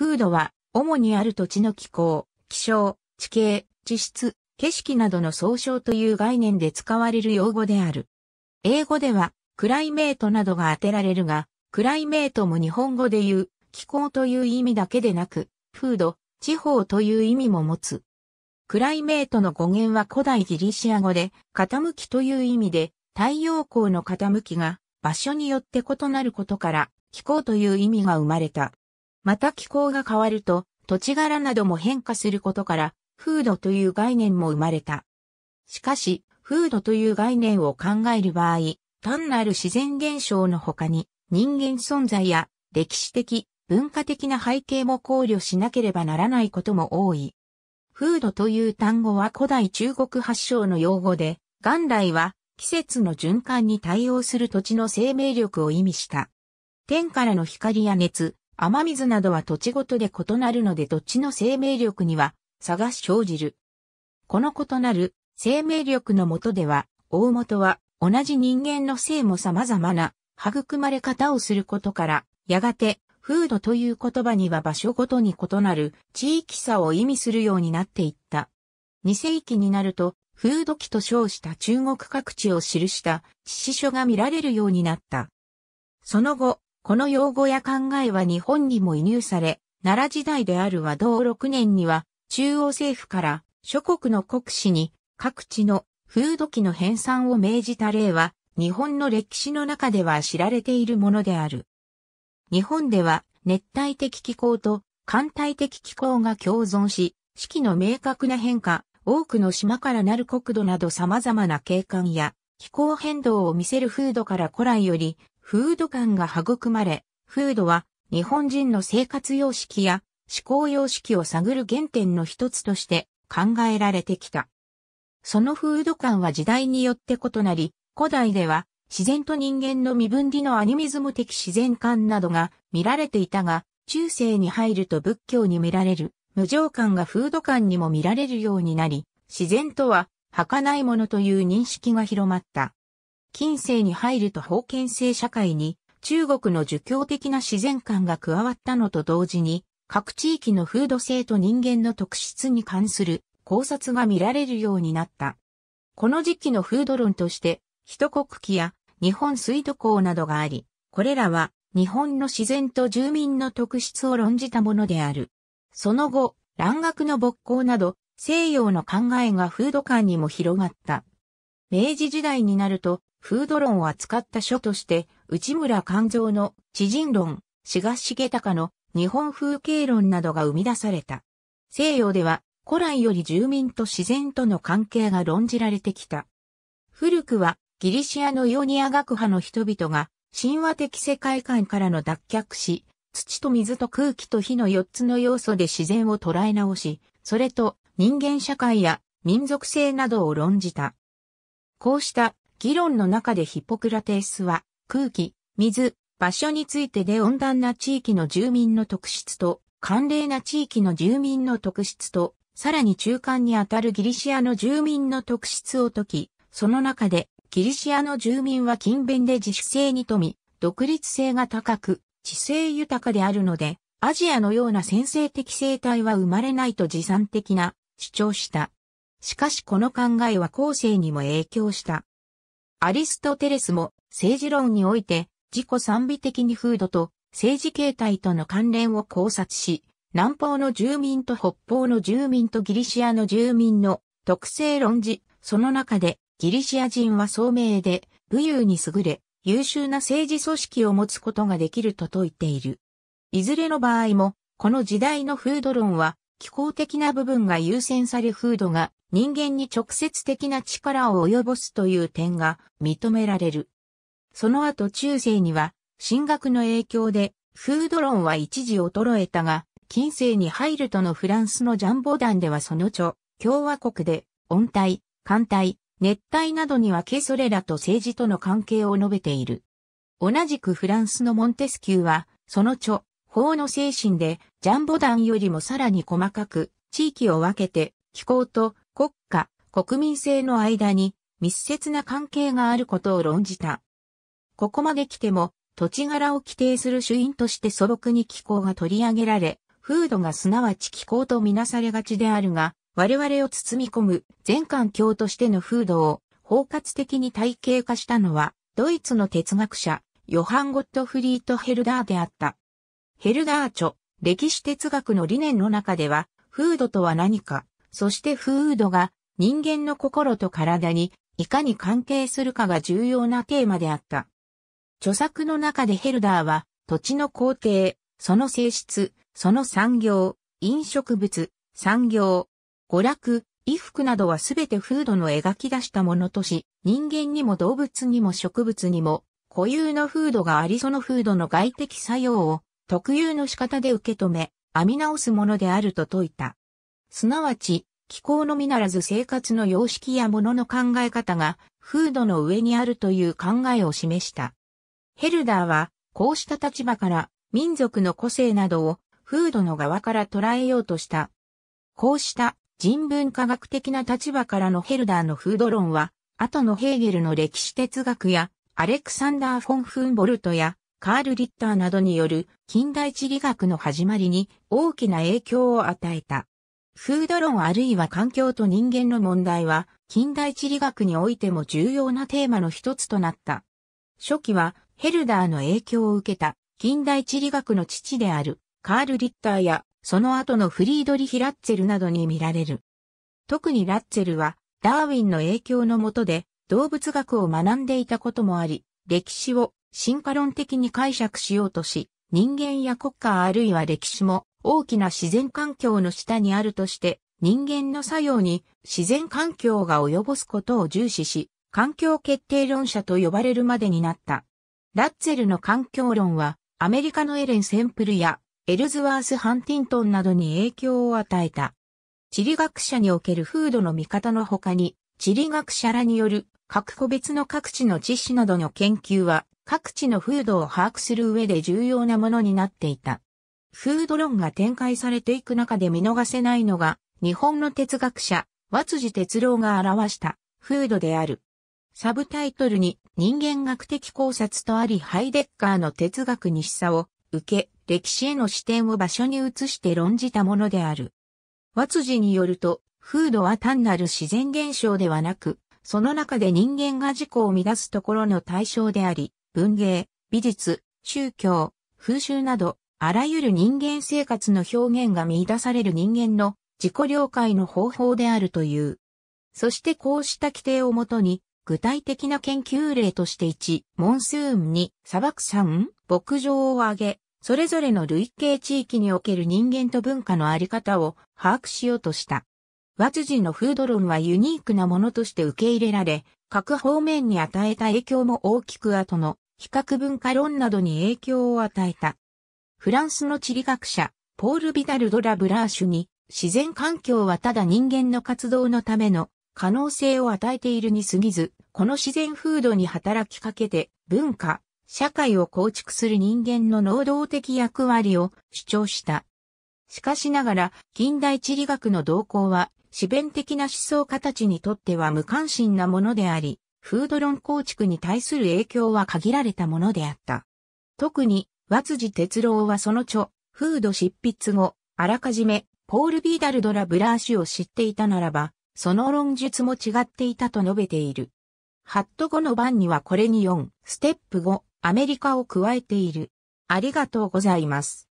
風土は、主にある土地の気候、気象、地形、地質、景色などの総称という概念で使われる用語である。英語では、クライメートなどが当てられるが、クライメートも日本語で言う、気候という意味だけでなく、風土、地方という意味も持つ。クライメートの語源は古代ギリシア語で、傾きという意味で、太陽光の傾きが場所によって異なることから、気候という意味が生まれた。また気候が変わると土地柄なども変化することから、風土という概念も生まれた。しかし、風土という概念を考える場合、単なる自然現象の他に、人間存在や歴史的、文化的な背景も考慮しなければならないことも多い。風土という単語は古代中国発祥の用語で、元来は季節の循環に対応する土地の生命力を意味した。天からの光や熱、雨水などは土地ごとで異なるので土地の生命力には差が生じる。この異なる生命力のもとでは、大元は同じ人間の性も様々な育まれ方をすることから、やがて、風土という言葉には場所ごとに異なる地域差を意味するようになっていった。二世紀になると、風土記と称した中国各地を記した地史書が見られるようになった。その後、この用語や考えは日本にも移入され、奈良時代である和道6年には、中央政府から諸国の国史に各地の風土記の編纂を命じた例は、日本の歴史の中では知られているものである。日本では熱帯的気候と寒帯的気候が共存し、四季の明確な変化、多くの島からなる国土など様々な景観や気候変動を見せる風土から古来よりフード感が育まれ、フードは日本人の生活様式や思考様式を探る原点の一つとして考えられてきた。そのフード感は時代によって異なり、古代では自然と人間の身分離のアニミズム的自然観などが見られていたが、中世に入ると仏教に見られる無常感が風土感にも見られるようになり、自然とは儚いものという認識が広まった。近世に入ると封建制社会に中国の儒教的な自然観が加わったのと同時に、各地域の風土性と人間の特質に関する考察が見られるようになった。この時期の風土論として、一国記や日本水土港などがあり、これらは日本の自然と住民の特質を論じたものである。その後、蘭学の勃興など、西洋の考えが風土観にも広がった。明治時代になると、フード論を扱った書として、内村勘蔵の知人論、志賀重隆の日本風景論などが生み出された。西洋では古来より住民と自然との関係が論じられてきた。古くはギリシアのヨニア学派の人々が神話的世界観からの脱却し、土と水と空気と火の4つの要素で自然を捉え直し、それと人間社会や民族性などを論じた。こうした議論の中でヒポクラテースは空気、水、場所についてで温暖な地域の住民の特質と寒冷な地域の住民の特質とさらに中間にあたるギリシアの住民の特質を解き、その中でギリシアの住民は勤勉で自主性に富み、独立性が高く、知性豊かであるので、アジアのような先制的生態は生まれないと持参的な主張した。しかしこの考えは後世にも影響した。アリストテレスも政治論において自己賛美的に風土と政治形態との関連を考察し、南方の住民と北方の住民とギリシアの住民の特性論じ、その中でギリシア人は聡明で武勇に優れ、優秀な政治組織を持つことができると説いている。いずれの場合も、この時代の風土論は気候的な部分が優先され風土が人間に直接的な力を及ぼすという点が認められる。その後中世には、進学の影響で、風土論は一時衰えたが、近世に入るとのフランスのジャンボ団ではその著、共和国で、温帯、寒帯、熱帯などに分けそれらと政治との関係を述べている。同じくフランスのモンテスキューは、その著、法の精神で、ジャンボ団よりもさらに細かく、地域を分けて、気候と国家、国民性の間に密接な関係があることを論じた。ここまで来ても、土地柄を規定する主因として素朴に気候が取り上げられ、風土がすなわち気候とみなされがちであるが、我々を包み込む全環境としての風土を包括的に体系化したのは、ドイツの哲学者、ヨハン・ゴットフリート・ヘルダーであった。ヘルダー著、歴史哲学の理念の中では、フードとは何か、そしてフードが人間の心と体にいかに関係するかが重要なテーマであった。著作の中でヘルダーは、土地の工程、その性質、その産業、飲食物、産業、娯楽、衣服などはすべてフードの描き出したものとし、人間にも動物にも植物にも固有のフードがありそのフードの外的作用を特有の仕方で受け止め、編み直すものであると説いた。すなわち、気候のみならず生活の様式やものの考え方が、風土の上にあるという考えを示した。ヘルダーは、こうした立場から、民族の個性などを、風土の側から捉えようとした。こうした人文科学的な立場からのヘルダーの風土論は、後のヘーゲルの歴史哲学や、アレクサンダー・フォン・フンボルトや、カール・リッターなどによる近代地理学の始まりに大きな影響を与えた。フード論あるいは環境と人間の問題は近代地理学においても重要なテーマの一つとなった。初期はヘルダーの影響を受けた近代地理学の父であるカール・リッターやその後のフリードリヒ・ラッツェルなどに見られる。特にラッツェルはダーウィンの影響のもとで動物学を学んでいたこともあり、歴史を進化論的に解釈しようとし、人間や国家あるいは歴史も大きな自然環境の下にあるとして、人間の作用に自然環境が及ぼすことを重視し、環境決定論者と呼ばれるまでになった。ラッツェルの環境論は、アメリカのエレン・センプルやエルズワース・ハンティントンなどに影響を与えた。地理学者における風土の見方の他に、地理学者らによる各個別の各地の知識などの研究は、各地の風土を把握する上で重要なものになっていた。風土論が展開されていく中で見逃せないのが、日本の哲学者、和辻哲郎が表した、風土である。サブタイトルに、人間学的考察とあり、ハイデッカーの哲学に示唆を受け、歴史への視点を場所に移して論じたものである。和辻によると、風土は単なる自然現象ではなく、その中で人間が自己を乱すところの対象であり、文芸、美術、宗教、風習など、あらゆる人間生活の表現が見出される人間の自己了解の方法であるという。そしてこうした規定をもとに、具体的な研究例として1、モンスーン2、砂漠山、牧場を挙げ、それぞれの類型地域における人間と文化のあり方を把握しようとした。和辻のフード論はユニークなものとして受け入れられ、各方面に与えた影響も大きく後の比較文化論などに影響を与えた。フランスの地理学者、ポール・ビダル・ド・ラ・ブラーシュに、自然環境はただ人間の活動のための可能性を与えているに過ぎず、この自然風土に働きかけて文化、社会を構築する人間の能動的役割を主張した。しかしながら、近代地理学の動向は、自弁的な思想家たちにとっては無関心なものであり、フード論構築に対する影響は限られたものであった。特に、和辻哲郎はその著、フード執筆後、あらかじめ、ポール・ビーダルドラ・ブラーシュを知っていたならば、その論述も違っていたと述べている。ハット後の番にはこれに4、ステップ5、アメリカを加えている。ありがとうございます。